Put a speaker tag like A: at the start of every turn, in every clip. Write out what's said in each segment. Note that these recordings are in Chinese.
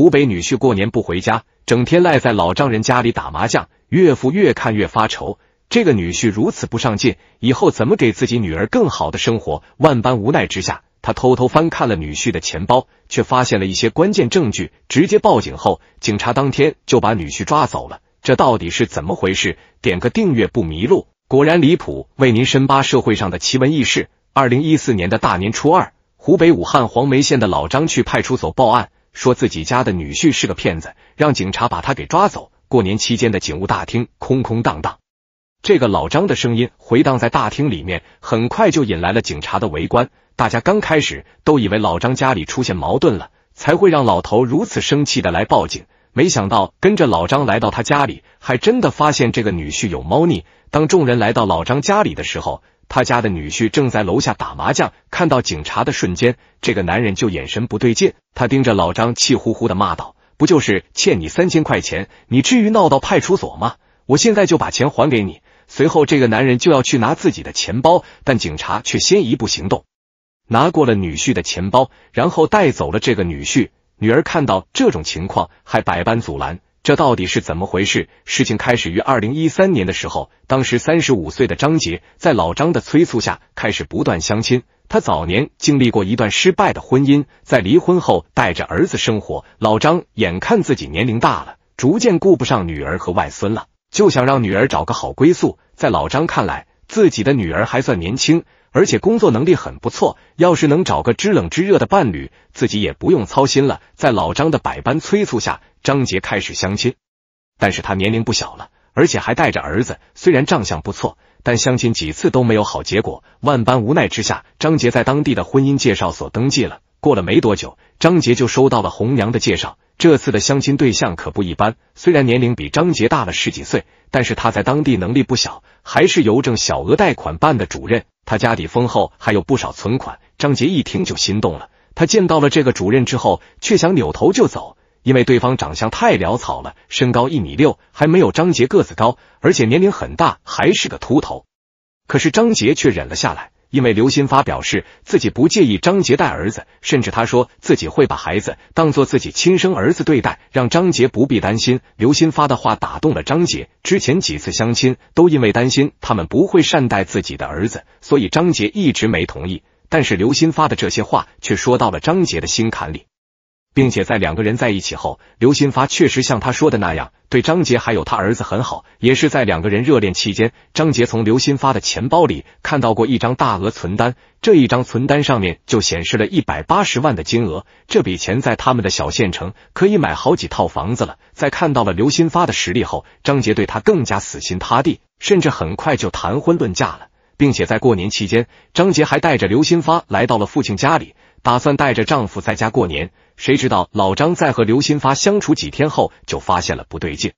A: 湖北女婿过年不回家，整天赖在老丈人家里打麻将，岳父越看越发愁。这个女婿如此不上进，以后怎么给自己女儿更好的生活？万般无奈之下，他偷偷翻看了女婿的钱包，却发现了一些关键证据，直接报警后，警察当天就把女婿抓走了。这到底是怎么回事？点个订阅不迷路。果然离谱，为您深扒社会上的奇闻异事。二零一四年的大年初二，湖北武汉黄梅县的老张去派出所报案。说自己家的女婿是个骗子，让警察把他给抓走。过年期间的警务大厅空空荡荡，这个老张的声音回荡在大厅里面，很快就引来了警察的围观。大家刚开始都以为老张家里出现矛盾了，才会让老头如此生气的来报警，没想到跟着老张来到他家里，还真的发现这个女婿有猫腻。当众人来到老张家里的时候。他家的女婿正在楼下打麻将，看到警察的瞬间，这个男人就眼神不对劲。他盯着老张，气呼呼的骂道：“不就是欠你三千块钱，你至于闹到派出所吗？我现在就把钱还给你。”随后，这个男人就要去拿自己的钱包，但警察却先一步行动，拿过了女婿的钱包，然后带走了这个女婿。女儿看到这种情况，还百般阻拦。这到底是怎么回事？事情开始于二零一三年的时候，当时三十五岁的张杰，在老张的催促下，开始不断相亲。他早年经历过一段失败的婚姻，在离婚后带着儿子生活。老张眼看自己年龄大了，逐渐顾不上女儿和外孙了，就想让女儿找个好归宿。在老张看来，自己的女儿还算年轻。而且工作能力很不错，要是能找个知冷知热的伴侣，自己也不用操心了。在老张的百般催促下，张杰开始相亲。但是他年龄不小了，而且还带着儿子。虽然长相不错，但相亲几次都没有好结果。万般无奈之下，张杰在当地的婚姻介绍所登记了。过了没多久，张杰就收到了红娘的介绍。这次的相亲对象可不一般，虽然年龄比张杰大了十几岁，但是他在当地能力不小，还是邮政小额贷款办的主任。他家底丰厚，还有不少存款。张杰一听就心动了。他见到了这个主任之后，却想扭头就走，因为对方长相太潦草了，身高一米六，还没有张杰个子高，而且年龄很大，还是个秃头。可是张杰却忍了下来。因为刘新发表示自己不介意张杰带儿子，甚至他说自己会把孩子当做自己亲生儿子对待，让张杰不必担心。刘新发的话打动了张杰，之前几次相亲都因为担心他们不会善待自己的儿子，所以张杰一直没同意。但是刘新发的这些话却说到了张杰的心坎里。并且在两个人在一起后，刘新发确实像他说的那样，对张杰还有他儿子很好。也是在两个人热恋期间，张杰从刘新发的钱包里看到过一张大额存单，这一张存单上面就显示了一百八十万的金额。这笔钱在他们的小县城可以买好几套房子了。在看到了刘新发的实力后，张杰对他更加死心塌地，甚至很快就谈婚论嫁了。并且在过年期间，张杰还带着刘新发来到了父亲家里，打算带着丈夫在家过年。谁知道老张在和刘新发相处几天后，就发现了不对劲，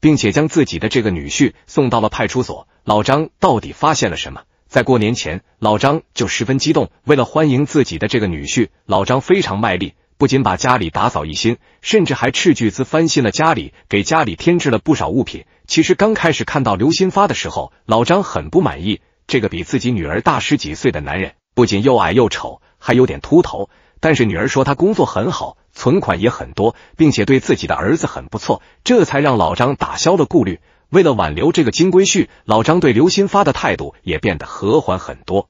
A: 并且将自己的这个女婿送到了派出所。老张到底发现了什么？在过年前，老张就十分激动，为了欢迎自己的这个女婿，老张非常卖力，不仅把家里打扫一新，甚至还斥巨资翻新了家里，给家里添置了不少物品。其实刚开始看到刘新发的时候，老张很不满意。这个比自己女儿大十几岁的男人，不仅又矮又丑，还有点秃头。但是女儿说他工作很好，存款也很多，并且对自己的儿子很不错，这才让老张打消了顾虑。为了挽留这个金龟婿，老张对刘新发的态度也变得和缓很多。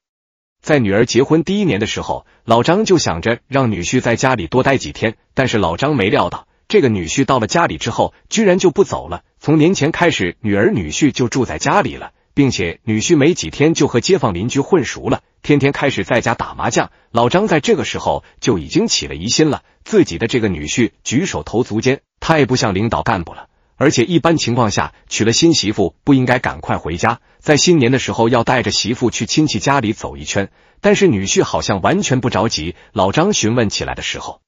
A: 在女儿结婚第一年的时候，老张就想着让女婿在家里多待几天，但是老张没料到，这个女婿到了家里之后，居然就不走了。从年前开始，女儿女婿就住在家里了。并且女婿没几天就和街坊邻居混熟了，天天开始在家打麻将。老张在这个时候就已经起了疑心了，自己的这个女婿举手投足间太不像领导干部了。而且一般情况下，娶了新媳妇不应该赶快回家，在新年的时候要带着媳妇去亲戚家里走一圈。但是女婿好像完全不着急。老张询问起来的时候，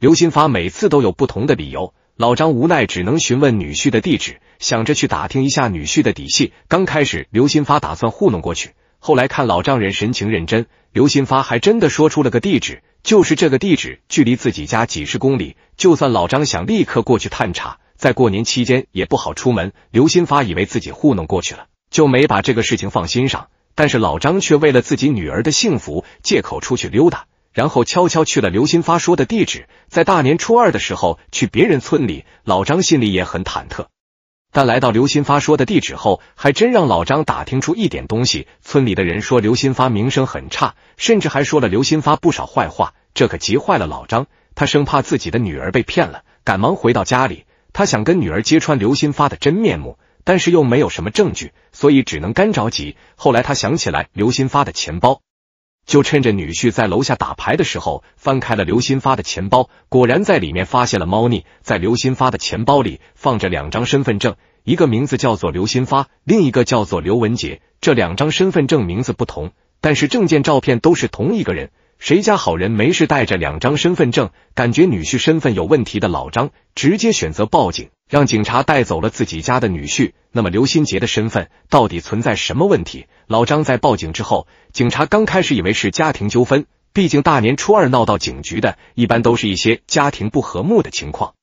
A: 刘新发每次都有不同的理由。老张无奈，只能询问女婿的地址，想着去打听一下女婿的底细。刚开始，刘新发打算糊弄过去，后来看老丈人神情认真，刘新发还真的说出了个地址。就是这个地址，距离自己家几十公里。就算老张想立刻过去探查，在过年期间也不好出门。刘新发以为自己糊弄过去了，就没把这个事情放心上。但是老张却为了自己女儿的幸福，借口出去溜达。然后悄悄去了刘新发说的地址，在大年初二的时候去别人村里，老张心里也很忐忑。但来到刘新发说的地址后，还真让老张打听出一点东西。村里的人说刘新发名声很差，甚至还说了刘新发不少坏话，这可急坏了老张。他生怕自己的女儿被骗了，赶忙回到家里，他想跟女儿揭穿刘新发的真面目，但是又没有什么证据，所以只能干着急。后来他想起来刘新发的钱包。就趁着女婿在楼下打牌的时候，翻开了刘新发的钱包，果然在里面发现了猫腻。在刘新发的钱包里放着两张身份证，一个名字叫做刘新发，另一个叫做刘文杰。这两张身份证名字不同，但是证件照片都是同一个人。谁家好人没事带着两张身份证？感觉女婿身份有问题的老张，直接选择报警。让警察带走了自己家的女婿，那么刘新杰的身份到底存在什么问题？老张在报警之后，警察刚开始以为是家庭纠纷，毕竟大年初二闹到警局的，一般都是一些家庭不和睦的情况。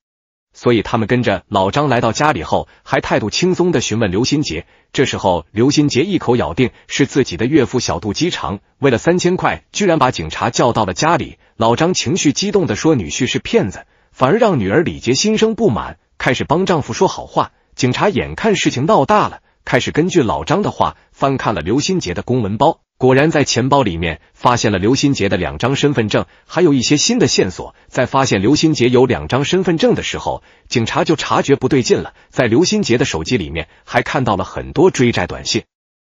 A: 所以他们跟着老张来到家里后，还态度轻松的询问刘新杰。这时候刘新杰一口咬定是自己的岳父小肚鸡肠，为了三千块，居然把警察叫到了家里。老张情绪激动的说：“女婿是骗子。”反而让女儿李杰心生不满。开始帮丈夫说好话，警察眼看事情闹大了，开始根据老张的话翻看了刘新杰的公文包，果然在钱包里面发现了刘新杰的两张身份证，还有一些新的线索。在发现刘新杰有两张身份证的时候，警察就察觉不对劲了。在刘新杰的手机里面还看到了很多追债短信，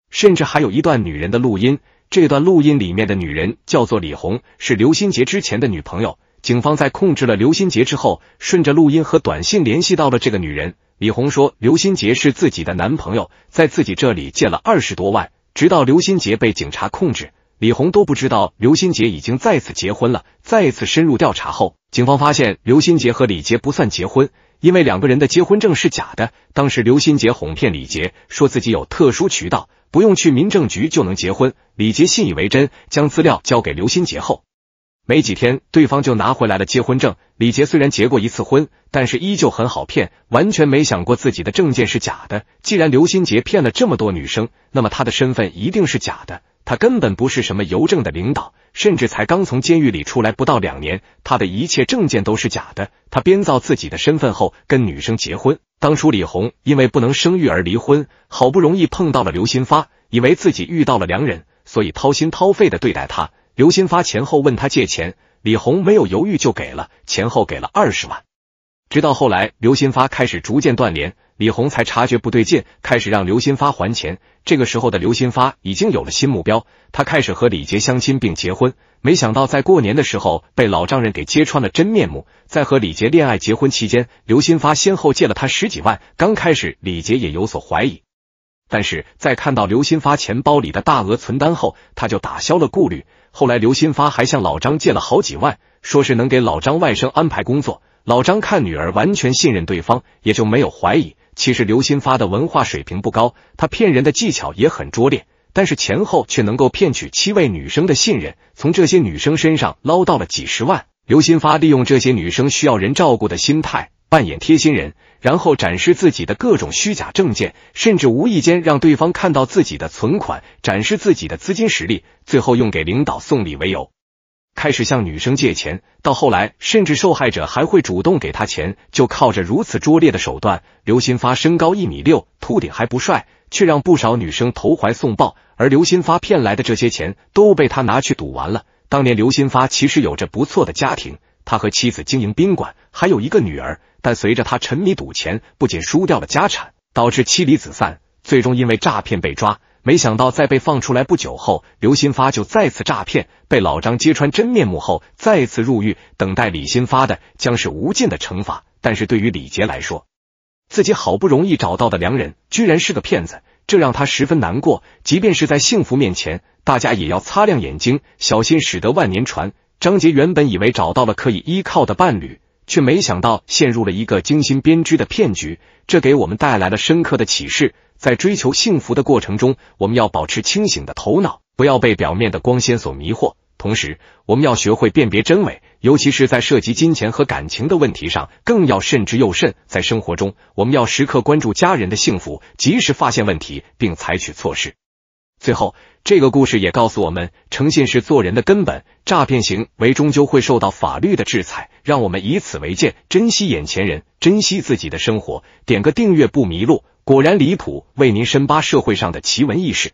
A: 甚至还有一段女人的录音。这段录音里面的女人叫做李红，是刘新杰之前的女朋友。警方在控制了刘新杰之后，顺着录音和短信联系到了这个女人李红。说刘新杰是自己的男朋友，在自己这里借了二十多万。直到刘新杰被警察控制，李红都不知道刘新杰已经再次结婚了。再次深入调查后，警方发现刘新杰和李杰不算结婚，因为两个人的结婚证是假的。当时刘新杰哄骗李杰说自己有特殊渠道，不用去民政局就能结婚。李杰信以为真，将资料交给刘新杰后。没几天，对方就拿回来了结婚证。李杰虽然结过一次婚，但是依旧很好骗，完全没想过自己的证件是假的。既然刘新杰骗了这么多女生，那么他的身份一定是假的。他根本不是什么邮政的领导，甚至才刚从监狱里出来不到两年，他的一切证件都是假的。他编造自己的身份后跟女生结婚。当初李红因为不能生育而离婚，好不容易碰到了刘新发，以为自己遇到了良人，所以掏心掏肺的对待他。刘新发前后问他借钱，李红没有犹豫就给了，前后给了二十万。直到后来刘新发开始逐渐断联，李红才察觉不对劲，开始让刘新发还钱。这个时候的刘新发已经有了新目标，他开始和李杰相亲并结婚。没想到在过年的时候被老丈人给揭穿了真面目。在和李杰恋爱结婚期间，刘新发先后借了他十几万。刚开始李杰也有所怀疑，但是在看到刘新发钱包里的大额存单后，他就打消了顾虑。后来，刘新发还向老张借了好几万，说是能给老张外甥安排工作。老张看女儿完全信任对方，也就没有怀疑。其实刘新发的文化水平不高，他骗人的技巧也很拙劣，但是前后却能够骗取七位女生的信任，从这些女生身上捞到了几十万。刘新发利用这些女生需要人照顾的心态，扮演贴心人。然后展示自己的各种虚假证件，甚至无意间让对方看到自己的存款，展示自己的资金实力。最后用给领导送礼为由，开始向女生借钱。到后来，甚至受害者还会主动给他钱。就靠着如此拙劣的手段，刘新发身高一米六，秃顶还不帅，却让不少女生投怀送抱。而刘新发骗来的这些钱，都被他拿去赌完了。当年刘新发其实有着不错的家庭，他和妻子经营宾馆，还有一个女儿。但随着他沉迷赌钱，不仅输掉了家产，导致妻离子散，最终因为诈骗被抓。没想到在被放出来不久后，刘新发就再次诈骗，被老张揭穿真面目后，再次入狱。等待李新发的将是无尽的惩罚。但是对于李杰来说，自己好不容易找到的良人居然是个骗子，这让他十分难过。即便是在幸福面前，大家也要擦亮眼睛，小心使得万年船。张杰原本以为找到了可以依靠的伴侣。却没想到陷入了一个精心编织的骗局，这给我们带来了深刻的启示。在追求幸福的过程中，我们要保持清醒的头脑，不要被表面的光鲜所迷惑。同时，我们要学会辨别真伪，尤其是在涉及金钱和感情的问题上，更要慎之又慎。在生活中，我们要时刻关注家人的幸福，及时发现问题并采取措施。最后，这个故事也告诉我们，诚信是做人的根本，诈骗行为终究会受到法律的制裁。让我们以此为鉴，珍惜眼前人，珍惜自己的生活。点个订阅不迷路。果然离谱，为您深扒社会上的奇闻异事。